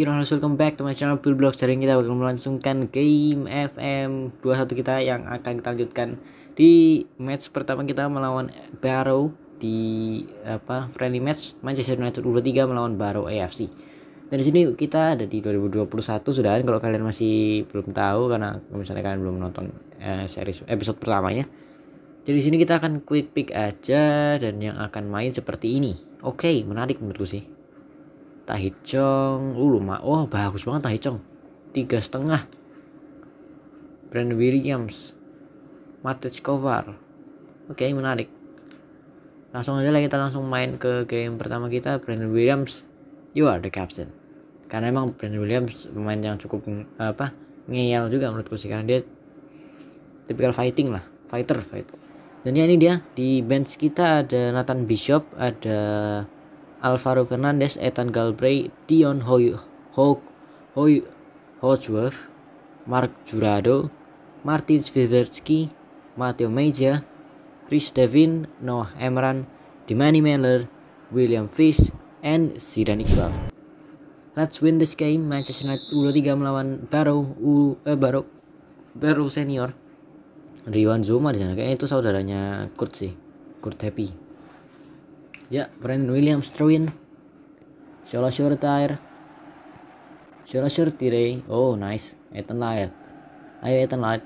You know, welcome back to my channel Blocks Blog. ini kita akan melangsungkan game FM 21 kita yang akan kita lanjutkan di match pertama kita melawan Barrow di apa friendly match Manchester United U23 melawan Barrow AFC. Dan di sini kita ada di 2021 sudah kalau kalian masih belum tahu karena misalnya kalian belum menonton eh, series episode pertamanya. Jadi di sini kita akan quick pick aja dan yang akan main seperti ini. Oke, okay, menarik menurutku sih. Tahicong, uh lumah oh bagus banget Tahicong, tiga setengah. Brand Williams, Matej Kovar, oke okay, menarik. Langsung aja lah kita langsung main ke game pertama kita brand Williams, you are the captain. Karena emang brand Williams pemain yang cukup apa ngeyel juga menurutku sih karena dia tipikal fighting lah, fighter fight. Dan ya ini dia di bench kita ada Nathan Bishop, ada Alvaro Fernandez, Ethan Galbraith, Dion Hoy, Hoy, Hoy Holdsworth, Mark Jurado, Martin Swiderski, Matteo Meja, Chris Devin, Noah Emran, Dimani Miller, William Fish, and Zidane Iqbal. Let's win this game. Manchester United U23 melawan Barrow U eh, Barrow Barrow senior. Riwan Zuma di sana kayaknya itu saudaranya Kurt sih. Kurt Happy. Ya, Brandon Williams Trewin. Shola sholat Shola tirai. Oh, nice. Ethan Light. Ayo Ethan Light.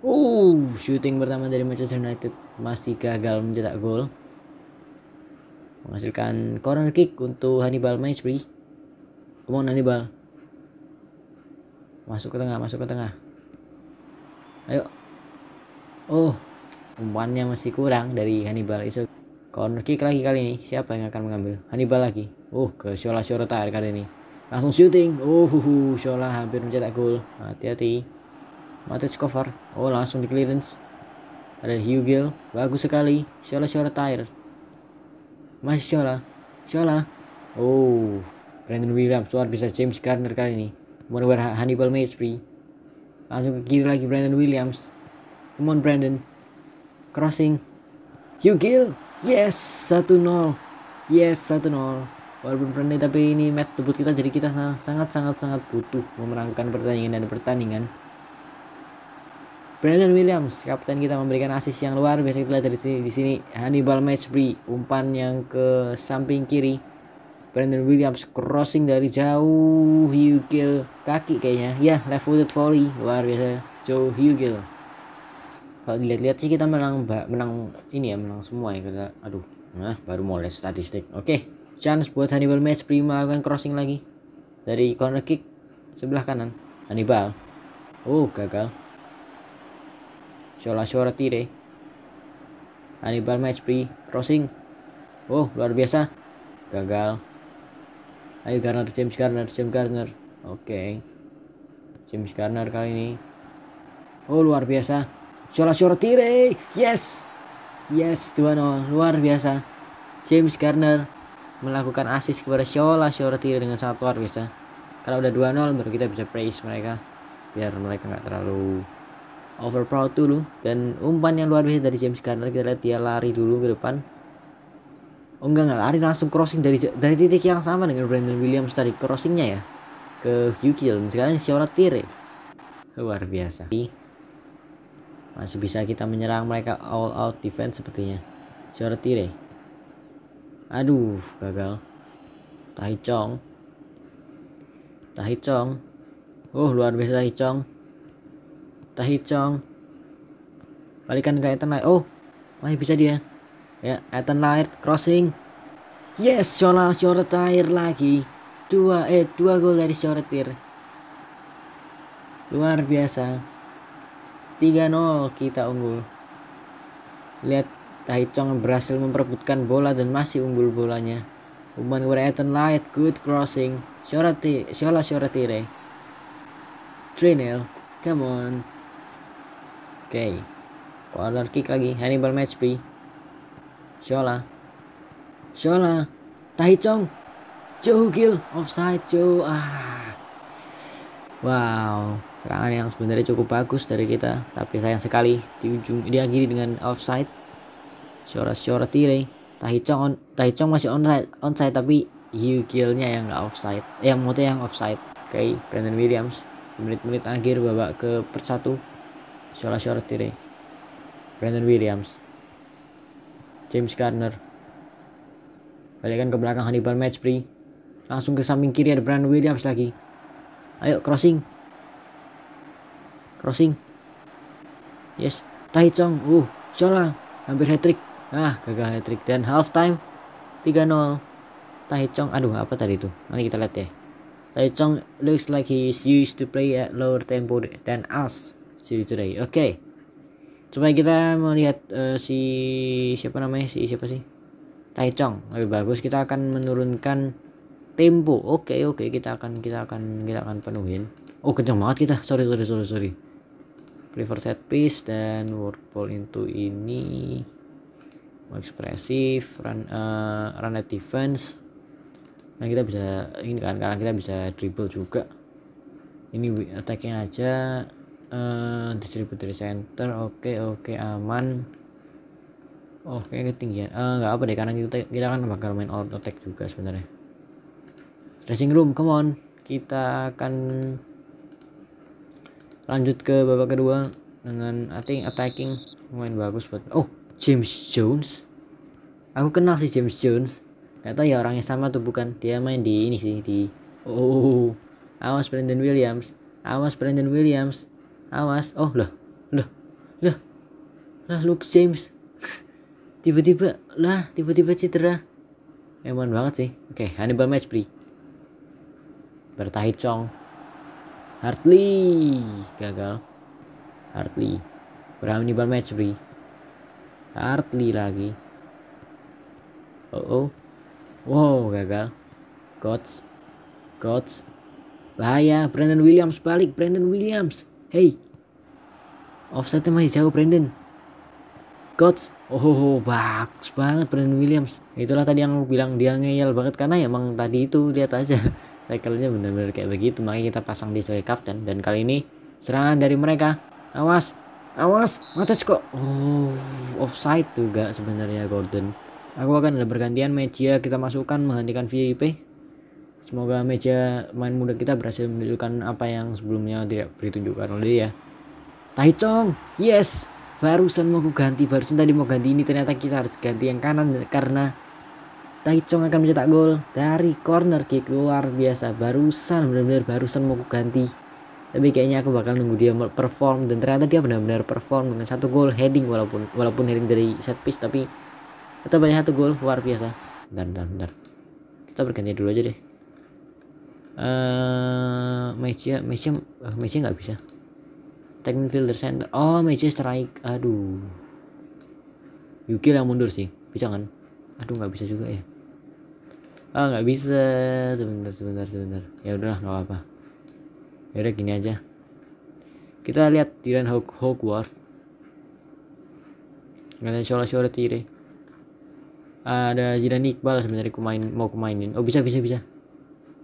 Oh, shooting pertama dari Manchester United masih gagal mencetak gol. Menghasilkan corner kick untuk Hannibal Maisbury. Come on Hannibal. Masuk ke tengah, masuk ke tengah. Ayo. Oh, umpannya masih kurang dari Hannibal okay. Corner kick lagi kali ini. Siapa yang akan mengambil? Hannibal lagi. Oh, ke Shola Shorota kali ini. Langsung shooting. Oh, uh Shola hampir mencetak gol. Hati-hati. Matic cover. Oh, langsung di clearance. Ada Hugel. Bagus sekali. Shola Shola Shorota Masih Shola. Shola. Oh, Brandon Williams luar bisa James Garner kali ini. Kemudian Hannibal Mesri. Langsung ke kiri lagi Brandon Williams. Come on Brandon. Crossing. Hugel Yes, 1-0. Yes, 1-0. Walaupun friendly tapi ini match debut kita jadi kita sangat-sangat-sangat butuh memenangkan pertandingan dan pertandingan. Brandon Williams, kapten kita memberikan asis yang luar biasa kita lihat dari sini di sini Hannibal Mesbri umpan yang ke samping kiri. Brandon Williams crossing dari jauh kill kaki kayaknya. Ya, left footed volley luar biasa Joe kill kalau dilihat-lihat sih kita menang menang ini ya menang semua ya kita aduh nah baru mulai statistik oke okay. chance buat Hannibal match prima akan crossing lagi dari corner kick sebelah kanan Hannibal oh gagal Shola Shora Tire Hannibal match free crossing oh luar biasa gagal ayo Garner James Garner James Garner oke okay. James Garner kali ini oh luar biasa Shola Shortire. Yes. Yes, 2-0. Luar biasa. James Garner melakukan assist kepada Shola Shortire dengan sangat luar biasa. Kalau udah 2-0 baru kita bisa praise mereka biar mereka nggak terlalu over proud dulu dan umpan yang luar biasa dari James Garner kita lihat dia lari dulu ke depan oh enggak enggak lari langsung crossing dari dari titik yang sama dengan Brandon Williams tadi crossingnya ya ke Yuki Kill sekarang Shola luar biasa masih bisa kita menyerang mereka all out defense sepertinya. Suara Aduh, gagal. Tahi Chong. Oh, luar biasa Tahi Chong. Balikan ke Ethan Light. Oh, masih bisa dia. Ya, Ethan Light crossing. Yes, Shola short tire lagi. Dua eh dua gol dari short tire. Luar biasa. 3-0 kita unggul. Lihat Taichong berhasil memperebutkan bola dan masih unggul bolanya. Umpan kepada Ethan Light, good crossing. Shorati, Shola Shoratire. 3-0, come on. Oke, okay. corner kick lagi, Hannibal match play. Shola. Shola, Taichong. Joe Gil, offside Joe. Ah, Wow, serangan yang sebenarnya cukup bagus dari kita, tapi sayang sekali di ujung diakhiri dengan offside. Shora-shora tire, Tahichong, Tahichong masih onside, onside tapi killnya yang nggak offside, eh, yang Mote yang offside. Oke, okay, Brandon Williams, menit-menit akhir babak ke persatu, Shora-shora tire, Brandon Williams, James Garner, balikan ke belakang Hannibal Matchbury, langsung ke samping kiri ada Brandon Williams lagi, Ayo crossing. Crossing. Yes, Taichong. Uh, Shola hampir hat trick. Ah, gagal hat trick dan half time 3-0. Taichong. Aduh, apa tadi itu? Nanti kita lihat ya. Taichong looks like he is used to play at lower tempo than us see today. Oke. Okay. Coba kita melihat uh, si siapa namanya? Si siapa sih? Taichong. Lebih bagus kita akan menurunkan Tempo. Oke, okay, oke, okay. kita akan kita akan kita akan penuhin. Oh, kencang banget kita. Sorry, sorry, sorry, sorry. Prefer set piece dan word ball into ini mau ekspresif, run uh, run at defense. kita bisa ini kan karena kita bisa triple juga. Ini attacking aja uh, distribute dari center. Oke, okay, oke, okay, aman. Oke, oh, ketinggian. uh, nggak apa deh karena kita kita kan bakal main auto attack juga sebenarnya dressing room come on kita akan lanjut ke babak kedua dengan I think attacking main bagus buat oh James Jones aku kenal sih James Jones Kata ya orangnya sama tuh bukan dia main di ini sih di oh awas Brandon Williams awas Brandon Williams awas oh lah, lah, lah, lah look James tiba-tiba lah tiba-tiba cedera emang banget sih oke okay, Hannibal free bertahit cong Hartley gagal Hartley Bram Nibal Matchbury Hartley lagi oh oh wow gagal Gods. Gods. bahaya Brandon Williams balik Brandon Williams hey offset masih jauh Brandon Oh, oh, oh bagus banget Brandon Williams itulah tadi yang bilang dia ngeyel banget karena emang tadi itu lihat aja tackle-nya benar-benar kayak begitu makanya kita pasang di sebagai kapten dan kali ini serangan dari mereka awas awas mata kok oh, offside tuh gak sebenarnya Gordon aku akan ada pergantian meja kita masukkan menghentikan VIP semoga meja main muda kita berhasil menunjukkan apa yang sebelumnya tidak ditunjukkan oleh dia Taichung, yes barusan mau ganti barusan tadi mau ganti ini ternyata kita harus ganti yang kanan karena Taichung akan mencetak gol dari corner kick luar biasa. Barusan benar-benar barusan mau ganti. Tapi kayaknya aku bakal nunggu dia perform dan ternyata dia benar-benar perform dengan satu gol heading walaupun walaupun heading dari set piece tapi tetap banyak satu gol luar biasa. dan dan dan Kita berganti dulu aja deh. Uh, eh, Messi Messi uh, eh, nggak bisa. Tekken fielder center. Oh, Messi strike. Aduh. Yuki yang mundur sih. Bisa kan? Aduh, nggak bisa juga ya oh nggak bisa sebentar sebentar sebentar ya udahlah nggak apa-apa ya udah gini aja kita lihat tiran Hog Hogwarts nggak ada sholat sholat tiri ada jiran Iqbal sebenarnya aku main mau aku mainin oh bisa bisa bisa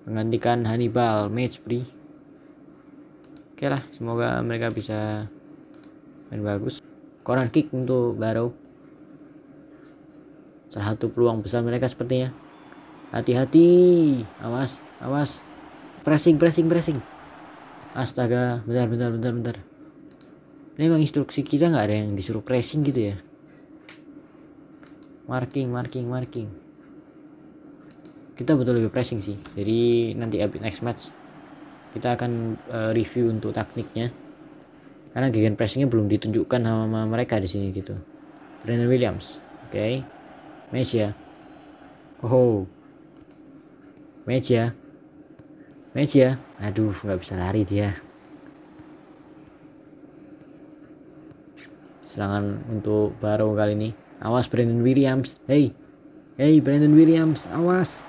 menggantikan Hannibal match free oke lah semoga mereka bisa main bagus koran kick untuk baru salah satu peluang besar mereka sepertinya hati-hati awas awas pressing pressing pressing astaga bentar bentar bentar bentar ini emang instruksi kita nggak ada yang disuruh pressing gitu ya marking marking marking kita betul lebih pressing sih jadi nanti abis next match kita akan uh, review untuk tekniknya, karena gegen pressingnya belum ditunjukkan sama mereka di sini gitu Brandon Williams oke okay. ya, oh meja meja aduh nggak bisa lari dia serangan untuk baru kali ini awas Brandon Williams hey hey Brandon Williams awas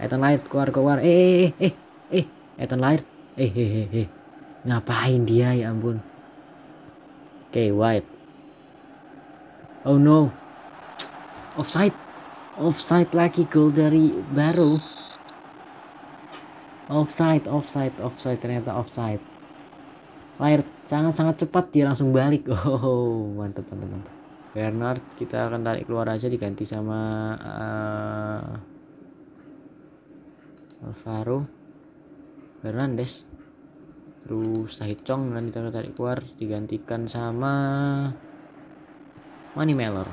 Ethan Light keluar keluar eh eh, eh eh eh eh Ethan Light eh eh eh eh ngapain dia ya ampun oke okay, White oh no offside offside lagi gol dari baru offside offside offside ternyata offside layar sangat-sangat cepat dia langsung balik oh mantap mantap mantap Bernard kita akan tarik keluar aja diganti sama uh, Alvaro Hernandez terus Chong dan kita tarik keluar digantikan sama Money Mailer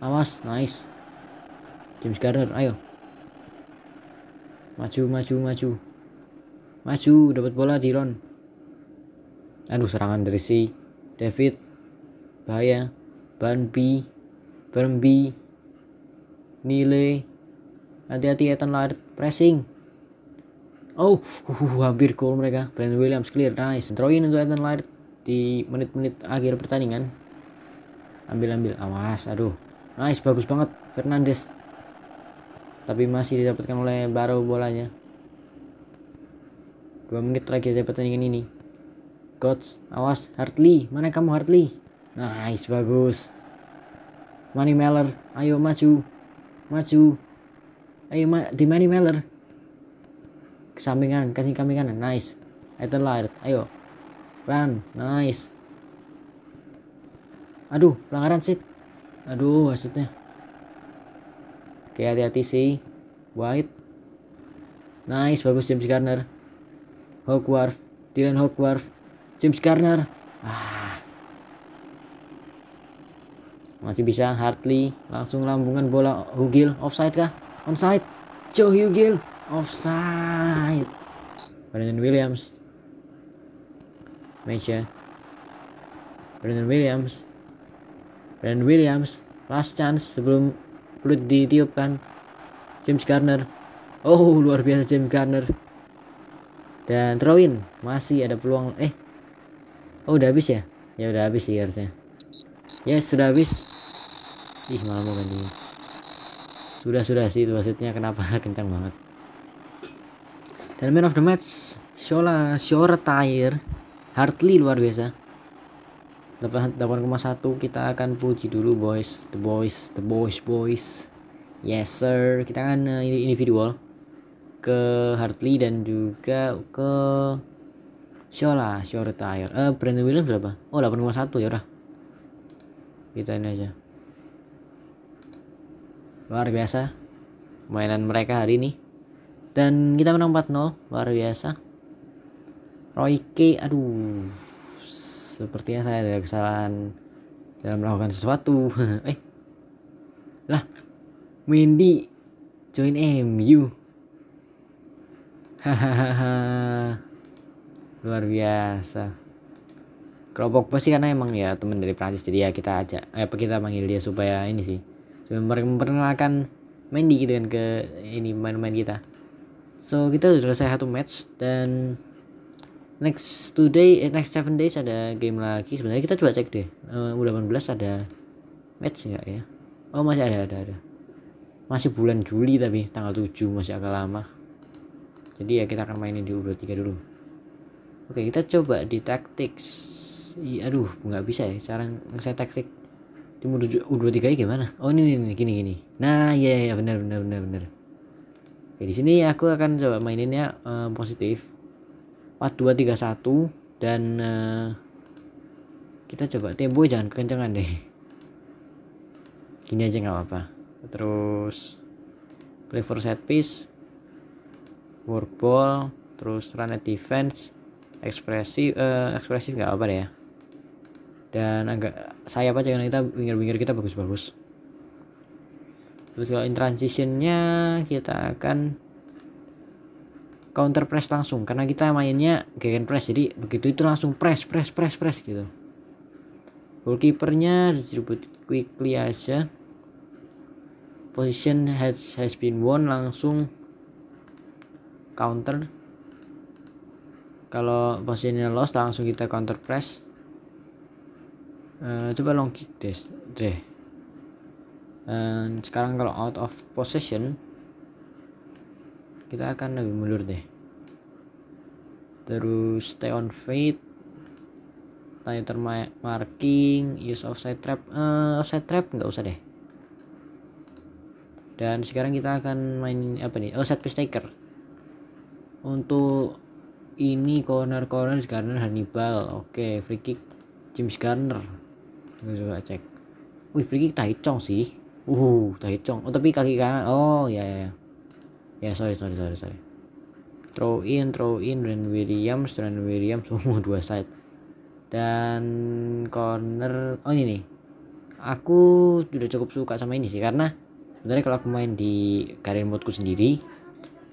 awas nice James Garner ayo Maju, maju, maju. Maju, dapat bola Diron. Aduh, serangan dari si David. Bahaya. Banbi. B Nile. Hati-hati Ethan Laird. Pressing. Oh, uh, hampir gol mereka. brand Williams clear. Nice. Throw in untuk Ethan Laird di menit-menit akhir pertandingan. Ambil-ambil. Awas, aduh. Nice, bagus banget. Fernandes tapi masih didapatkan oleh baru bolanya. Dua menit terakhir dari pertandingan ini. Gods, awas Hartley, mana kamu Hartley? Nice, bagus. Money Meller, ayo maju. Maju. Ayo ma di Money Meller. kesampingan, kasih kambing kanan, nice. Ethan Laird, ayo. Run, nice. Aduh, pelanggaran sit. Aduh, wasitnya. Oke, hati-hati sih. White. Nice, bagus James Garner. Hogwarf. Dylan Hogwarf. James Garner. Ah. Masih bisa Hartley. Langsung lambungan bola Hugil. Offside kah? Onside. Joe Hugil. Offside. Brandon Williams. Meja. Brandon Williams. Brandon Williams. Last chance sebelum perlu ditiupkan James Garner oh luar biasa James Garner dan throw in masih ada peluang eh oh udah habis ya ya udah habis sih harusnya yes sudah habis ih malah mau ganti sudah sudah sih itu wasitnya kenapa kencang banget dan man of the match Shola Shore Tire Hartley luar biasa 8,1 kita akan puji dulu boys the boys the boys boys yes sir kita akan uh, individual ke Hartley dan juga ke Shola Shola Tire eh uh, Brandon Williams berapa oh 8,1 ya udah kita ini aja luar biasa mainan mereka hari ini dan kita menang 4-0 luar biasa Roy K aduh sepertinya saya ada kesalahan dalam melakukan sesuatu eh lah Mendy join MU hahaha luar biasa kelompok pasti karena emang ya teman dari Prancis jadi ya kita ajak eh kita panggil dia supaya ini sih supaya memperkenalkan Mendy gitu kan ke ini main-main kita so kita sudah selesai satu match dan next today eh, next seven days ada game lagi sebenarnya kita coba cek deh uh, eh, U18 ada match enggak ya oh masih ada ada ada masih bulan Juli tapi tanggal 7 masih agak lama jadi ya kita akan mainin di U23 dulu oke kita coba di tactics I, aduh nggak bisa ya sekarang saya taktik di U23 gimana oh ini, ini gini gini nah iya yeah, iya yeah, benar benar benar benar oke di sini aku akan coba maininnya uh, positif 4231 dan eh, kita coba tempo eh, jangan kekencangan deh gini aja nggak apa-apa terus play for set piece work ball terus run at defense ekspresif uh, ekspresif nggak apa-apa ya dan agak saya apa jangan kita pinggir-pinggir kita bagus-bagus terus kalau in transitionnya kita akan counter press langsung karena kita mainnya gegen press jadi begitu itu langsung press press press press gitu goalkeepernya disebut quickly aja position has has been won langsung counter kalau posisinya lost langsung kita counter press uh, coba long kick deh deh uh, sekarang kalau out of position kita akan lebih mundur deh terus stay on fate tighter marking use offside trap uh, offside trap nggak usah deh dan sekarang kita akan main apa nih oh set piece taker untuk ini corner corner Garner Hannibal oke okay, free kick James Garner Kita coba cek wih free kick Taichong sih uh Taichong oh tapi kaki kanan oh ya yeah, yeah ya sorry sorry sorry sorry throw in throw in Ren Williams Ren Williams semua dua side dan corner oh ini nih aku sudah cukup suka sama ini sih karena sebenarnya kalau aku main di karir modku sendiri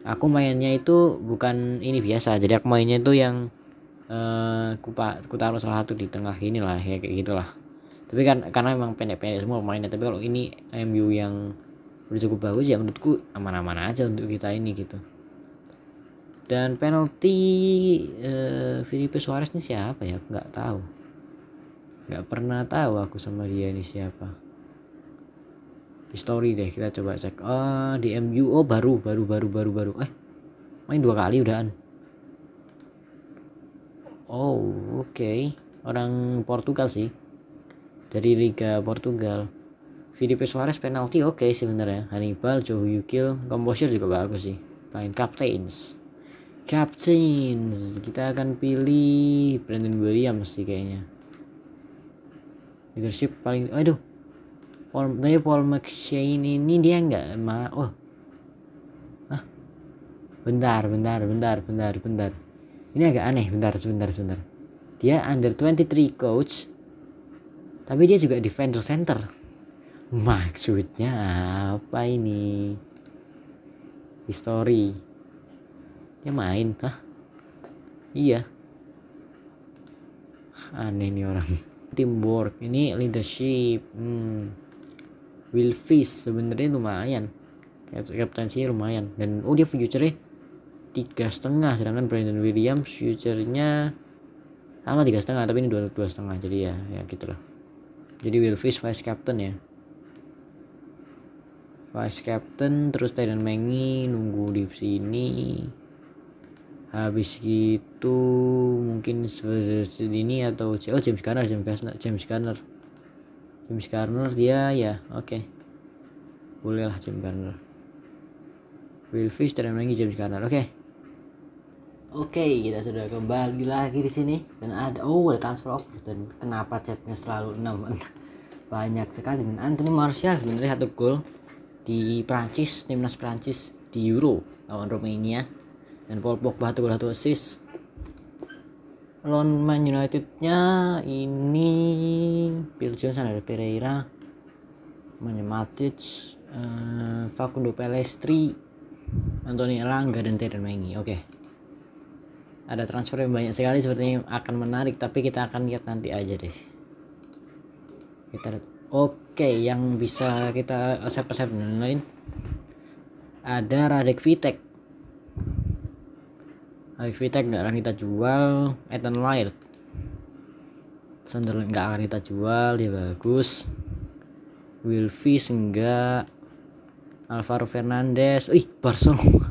aku mainnya itu bukan ini biasa jadi aku mainnya itu yang uh, ku, ku taruh salah satu di tengah inilah ya kayak gitulah tapi kan karena memang pendek-pendek semua mainnya tapi kalau ini MU yang udah cukup bagus ya menurutku aman-aman aja untuk kita ini gitu dan penalti uh, Felipe Suarez ini siapa ya nggak tahu nggak pernah tahu aku sama dia ini siapa history deh kita coba cek oh di MU oh baru baru baru baru baru eh main dua kali udahan oh oke okay. orang Portugal sih dari Liga Portugal VDP Suarez penalti oke okay sebenarnya. Hannibal, Joe Yukil, Composure juga bagus sih. Lain Captains. Captains. Kita akan pilih Brandon Williams sih kayaknya. Leadership paling aduh. Paul, tapi Paul McShane ini dia nggak ma oh ah bentar bentar bentar bentar bentar ini agak aneh bentar sebentar sebentar dia under 23 coach tapi dia juga defender center Maksudnya apa ini? History. Dia main, hah? Iya. Aneh nih orang. Teamwork. Ini leadership. Hmm. Will Fish sebenarnya lumayan. Captain sih lumayan. Dan oh dia future tiga setengah sedangkan Brandon Williams future-nya sama tiga setengah tapi ini dua dua setengah jadi ya ya gitulah jadi Will Fish vice captain ya vice captain terus Tyron Mengi nunggu di sini habis gitu mungkin ini atau oh James Garner James Garner James Garner James Garner dia ya oke okay. bolehlah James Garner Will Fish Tyron Mengi James Garner oke okay. Oke, okay, kita sudah kembali lagi di sini dan ada oh ada transfer offer dan kenapa chatnya selalu 6 banyak sekali dengan Anthony Martial sebenarnya satu gol di Prancis timnas Prancis di Euro lawan Romania dan Paul Pogba tuh satu assist lawan Man Unitednya ini Phil Jones ada Pereira Manya United, uh, Facundo Pelestri Anthony Elanga dan Terry Mengi oke okay. ada transfer yang banyak sekali sepertinya akan menarik tapi kita akan lihat nanti aja deh kita oke yang bisa kita asep-asep lain ada Radek Vitek Radek Vitek nggak akan kita jual Ethan Laird Sunderland nggak akan kita jual dia bagus Wilfis enggak Alvaro Fernandez ih Barcelona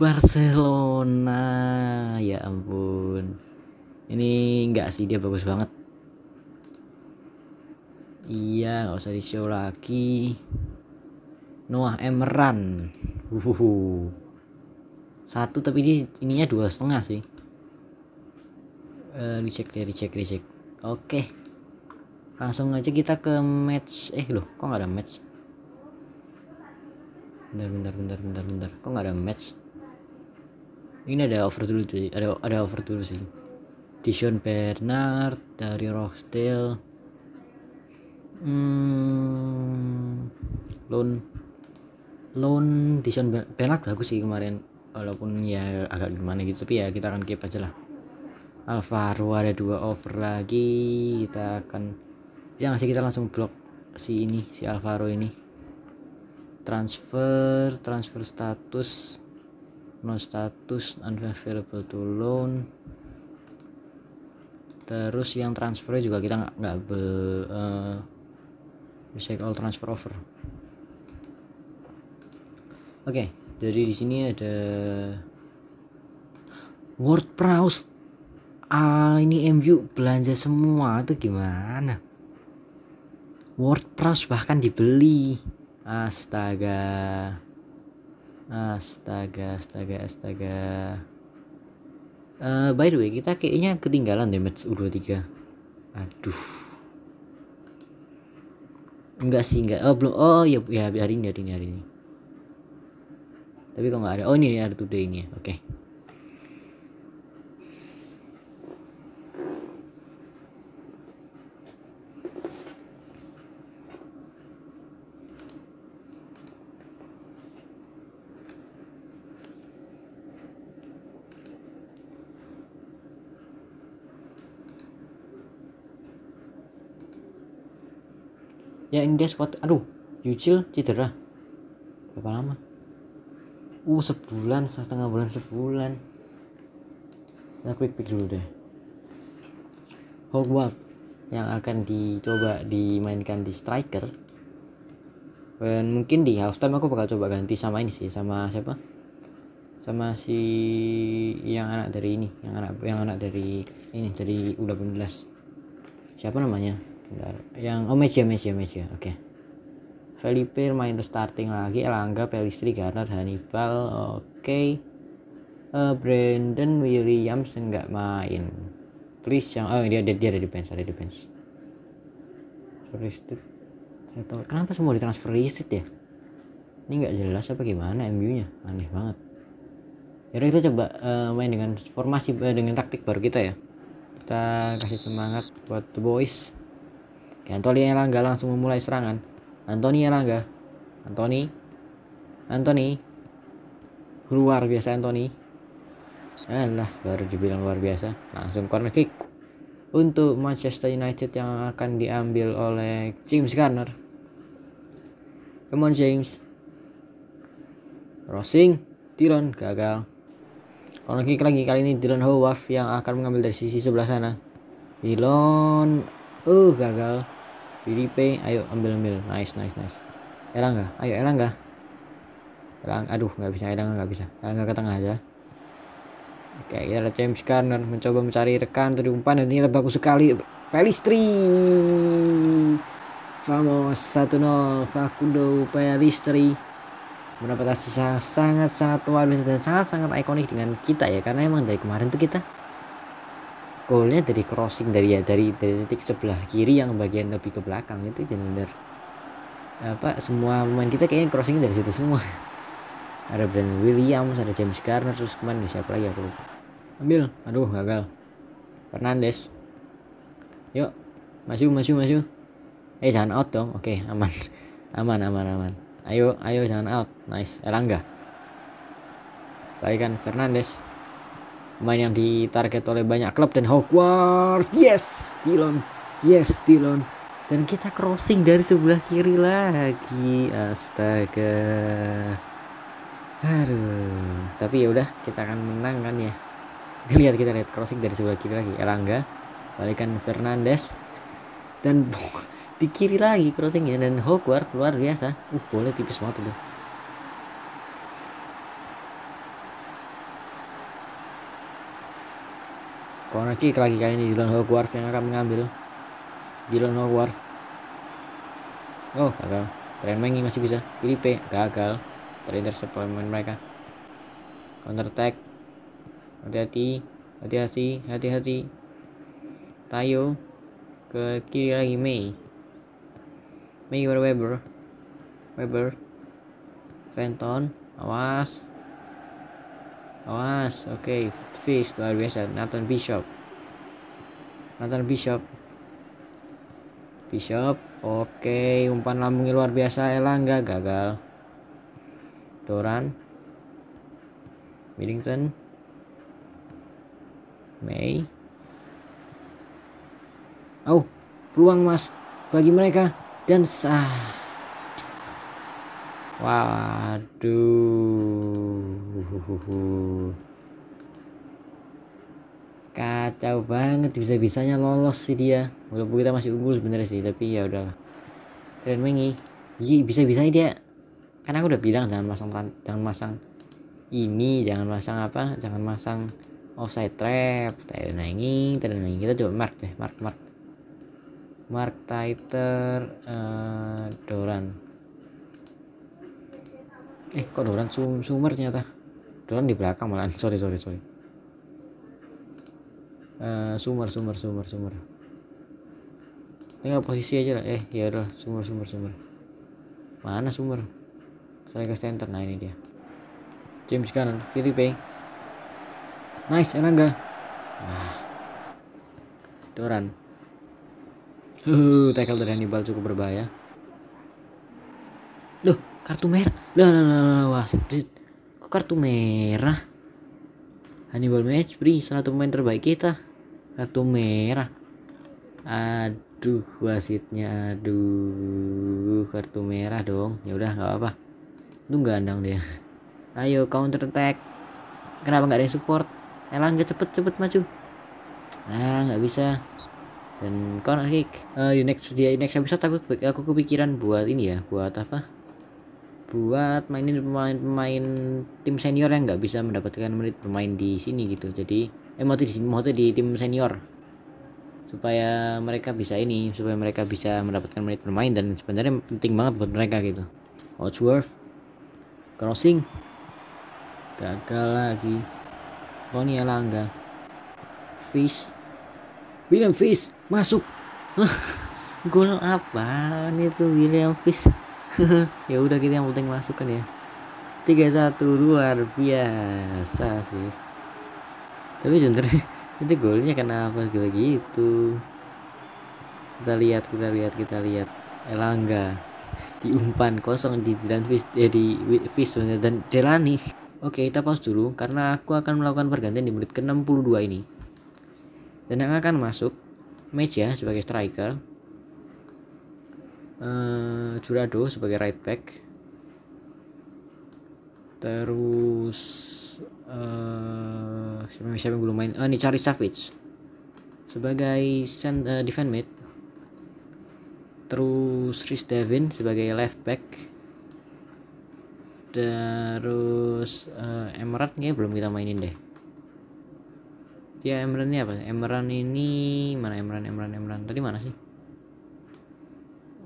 Barcelona ya ampun ini enggak sih dia bagus banget iya nggak usah di show lagi Noah Emeran uhuhu. satu tapi ini ininya dua setengah sih uh, dicek ya dicek dicek oke langsung aja kita ke match eh loh kok nggak ada match bentar bentar bentar bentar bentar kok nggak ada match ini ada over dulu sih ada ada over dulu sih Dishon Bernard dari Rochdale Hmm, loan loan di Sean Bernard bagus sih kemarin walaupun ya agak gimana gitu tapi ya kita akan keep aja lah Alvaro ada dua over lagi kita akan ya ngasih kita langsung blok si ini si Alvaro ini transfer transfer status no status unavailable to loan terus yang transfer juga kita nggak nggak be uh, recycle all transfer over oke okay, jadi di sini ada word browse ah ini MU belanja semua itu gimana Word browse bahkan dibeli astaga astaga astaga astaga uh, by the way kita kayaknya ketinggalan deh match U23 aduh enggak sih enggak oh belum oh ya ya hari ini hari ini hari ini tapi kok nggak ada oh ini, ini ada today ini ya oke okay. pindahin dia spot aduh Yucil cedera berapa lama uh sebulan setengah bulan sebulan kita nah, quick pick dulu deh Hogwarts yang akan dicoba dimainkan di striker dan mungkin di halftime aku bakal coba ganti sama ini sih sama siapa sama si yang anak dari ini yang anak yang anak dari ini dari u 18 siapa namanya yang oh Mesia ya, Mesia ya, Mesia. Ya. Oke. Okay. Felipe main starting lagi Elangga Pelistri Garner Hannibal oke okay. uh, eh, Brandon Williams nggak main please yang oh dia dia, dia ada di bench ada di bench atau kenapa semua ditransfer restricted ya ini nggak jelas apa gimana MU nya aneh banget Yaudah kita coba uh, main dengan formasi eh, dengan taktik baru kita ya kita kasih semangat buat the boys Anthony Elangga langsung memulai serangan. Anthony Elangga. Anthony. Anthony. Luar biasa Anthony. Alah, baru dibilang luar biasa. Langsung corner kick. Untuk Manchester United yang akan diambil oleh James Garner. Come on James. Rossing, Tilon gagal. Corner kick lagi kali ini Dylan Howard yang akan mengambil dari sisi sebelah sana. Dylan. Uh, gagal repay ayo ambil ambil nice nice nice Elangga ayo Elangga Elang aduh nggak bisa elang nggak bisa Elangga ke tengah aja oke kita ada James Garner mencoba mencari rekan dari umpan dan ini bagus sekali Pelistri satu 1-0 Facundo Pelistri mendapat asis sangat-sangat luar biasa dan sangat-sangat ikonik dengan kita ya karena emang dari kemarin tuh kita Goalnya dari crossing dari ya dari dari titik sebelah kiri yang bagian lebih ke belakang itu benar apa semua pemain kita kayaknya crossing dari situ semua ada Brandon Williams ada James Garner terus kemarin siapa lagi aku lupa ambil aduh gagal Fernandes yuk maju maju maju eh jangan out dong oke okay, aman aman aman aman ayo ayo jangan out nice Erangga balikan Fernandes Main yang ditarget oleh banyak klub dan Hogwarts. Yes, Dillon, Yes, Dillon, Dan kita crossing dari sebelah kiri lagi. Astaga. Aduh. Tapi ya udah, kita akan menang kan ya. Lihat kita lihat crossing dari sebelah kiri lagi. Erangga balikan Fernandes dan di kiri lagi crossingnya dan Hogwarts luar biasa. Uh, boleh tipis banget itu. corner kick lagi kali ini Dylan Hogwarth yang akan mengambil Dylan Hogwarth oh gagal Keren Mengi masih bisa Filipe gagal terintercept oleh pemain mereka counter attack hati-hati hati-hati hati-hati Tayo ke kiri lagi Mei Mei Weber Weber Fenton awas Awas, oke. Okay. Fish luar biasa. Nathan Bishop. Nathan Bishop. Bishop. Oke, okay. umpan lambung luar biasa. Elangga gagal. Doran. Middleton. May. Oh, peluang Mas bagi mereka dan sah waduh kacau banget bisa-bisanya lolos sih dia walaupun kita masih unggul sebenarnya sih tapi ya udahlah dan Mengi Ji bisa-bisanya dia karena aku udah bilang jangan masang jangan masang ini jangan masang apa jangan masang offside trap tidak nanging kita coba mark deh mark mark mark tighter uh, eh, doran eh kok Doran sum Sumer ternyata Doran di belakang malahan sorry sorry sorry uh, Sumer Sumer Sumer Sumer tinggal posisi aja lah eh ya udah Sumer Sumer Sumer mana Sumer saya ke center nah ini dia James Gunn Felipe nice Erangga ah. Doran Uh, tackle dari Hannibal cukup berbahaya kartu merah lah lah lah kok kartu merah Hannibal Match Free salah satu pemain terbaik kita kartu merah aduh wasitnya aduh kartu merah dong ya udah nggak apa-apa nggak andang dia ayo counter attack kenapa nggak ada yang support nggak cepet cepet maju ah nggak bisa dan corner kick uh, di next di next episode aku aku kepikiran buat ini ya buat apa buat mainin pemain-pemain tim senior yang nggak bisa mendapatkan menit bermain di sini gitu jadi eh di sini mau di tim senior supaya mereka bisa ini supaya mereka bisa mendapatkan menit bermain dan sebenarnya penting banget buat mereka gitu Holdsworth crossing gagal lagi Roni Langga, Fish William Fish masuk gol nih tuh William Fish ya udah kita yang penting masukkan ya tiga satu luar biasa sih tapi jujur itu golnya kenapa gitu gitu kita lihat kita lihat kita lihat Elangga diumpan kosong di dan fish eh, fish dan Jelani oke kita pause dulu karena aku akan melakukan pergantian di menit ke 62 ini dan yang akan masuk Meja ya sebagai striker uh, Jurado sebagai right back terus uh, siapa, siapa yang belum main uh, eh, nih cari Savage sebagai send, uh, defend mid terus Rhys Devin sebagai left back terus uh, Emerald kayaknya belum kita mainin deh ya Emerald ini apa Emerald ini mana Emerald Emerald Emerald tadi mana sih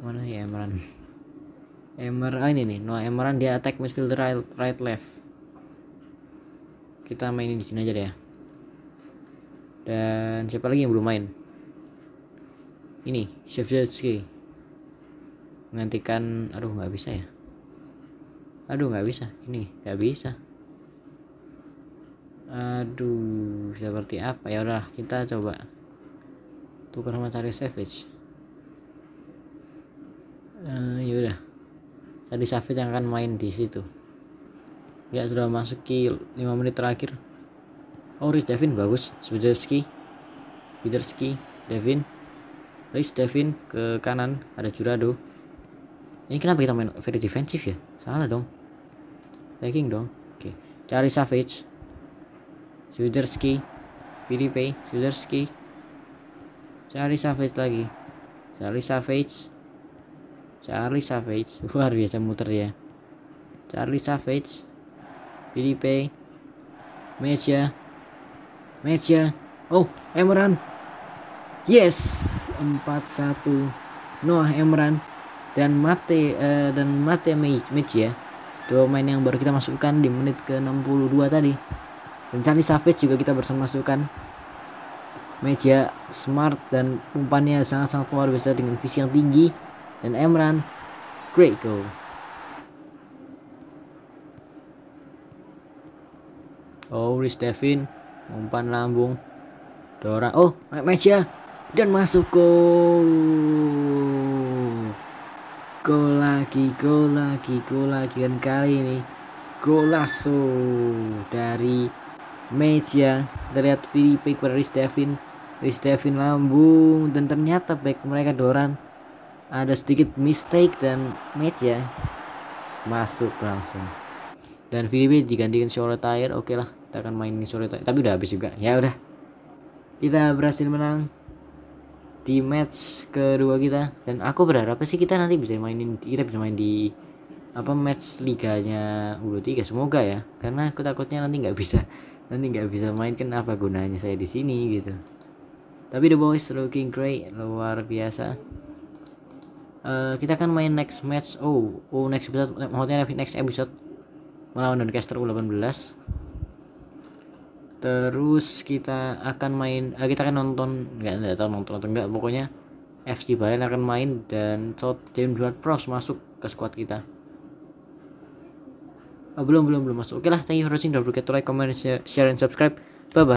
mana ya Emran Emer ah ini nih Noah Emran dia attack midfielder right, right left kita mainin di sini aja deh ya dan siapa lagi yang belum main ini Shevchevsky menggantikan aduh nggak bisa ya aduh nggak bisa ini nggak bisa aduh seperti apa ya udah kita coba tukar sama cari savage uh, eh, yaudah tadi Safit yang akan main di situ ya sudah masuk ke 5 menit terakhir oh Riz Devin bagus Swiderski Swiderski Devin Riz Devin ke kanan ada Jurado ini kenapa kita main very defensive ya salah dong taking dong oke okay. cari Savage Swiderski Filipe Swiderski cari Savage lagi cari Savage Charlie Savage luar biasa muter ya Charlie Savage Filipe Meja Meja oh Emran yes 41 Noah Emran dan Mate uh, dan Mate Meja ya. dua main yang baru kita masukkan di menit ke 62 tadi dan Charlie Savage juga kita bersama masukkan Meja smart dan umpannya sangat-sangat luar biasa dengan visi yang tinggi dan Emran great goal Oh, Rich Devin umpan lambung Dora. Oh, Meja dan masuk gol. Gol lagi, gol lagi, gol lagi dan kali ini langsung dari Meja. Terlihat Filipe kepada Rich Devin. Rich Devin lambung dan ternyata back mereka Doran ada sedikit mistake dan match ya masuk langsung dan VDB digantikan Sore Tire oke okay lah kita akan main Sore Tire tapi udah habis juga ya udah kita berhasil menang di match kedua kita dan aku berharap sih kita nanti bisa mainin kita bisa main di apa match liganya U23 semoga ya karena aku takutnya nanti nggak bisa nanti nggak bisa main kan apa gunanya saya di sini gitu tapi the boys looking great luar biasa Eh, kita akan main next match oh oh next episode maksudnya next episode melawan Doncaster U18 terus kita akan main uh, kita akan nonton nggak nggak tahu nonton atau enggak pokoknya FC Bayern akan main dan South team Ward Pros masuk ke squad kita oh, belum belum belum masuk oke okay lah thank you for watching don't forget to like comment share and subscribe bye bye